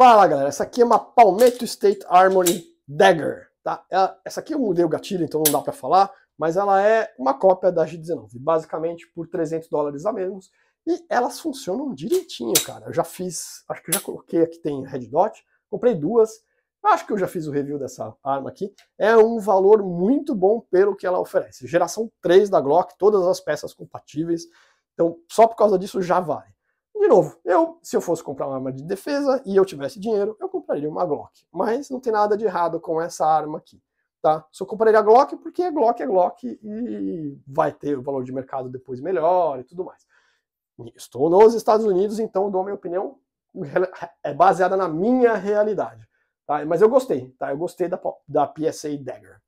Fala galera, essa aqui é uma Palmetto State Harmony Dagger, tá? essa aqui eu mudei o gatilho, então não dá para falar, mas ela é uma cópia da G19, basicamente por 300 dólares a menos, e elas funcionam direitinho, cara. Eu já fiz, acho que eu já coloquei aqui tem Red Dot, comprei duas, acho que eu já fiz o review dessa arma aqui. É um valor muito bom pelo que ela oferece. Geração 3 da Glock, todas as peças compatíveis, então só por causa disso já vale. De novo, eu, se eu fosse comprar uma arma de defesa e eu tivesse dinheiro, eu compraria uma Glock. Mas não tem nada de errado com essa arma aqui, tá? Só compraria a Glock porque a Glock é Glock e vai ter o valor de mercado depois melhor e tudo mais. Estou nos Estados Unidos, então dou minha opinião é baseada na minha realidade, tá? Mas eu gostei, tá? Eu gostei da, da PSA Dagger.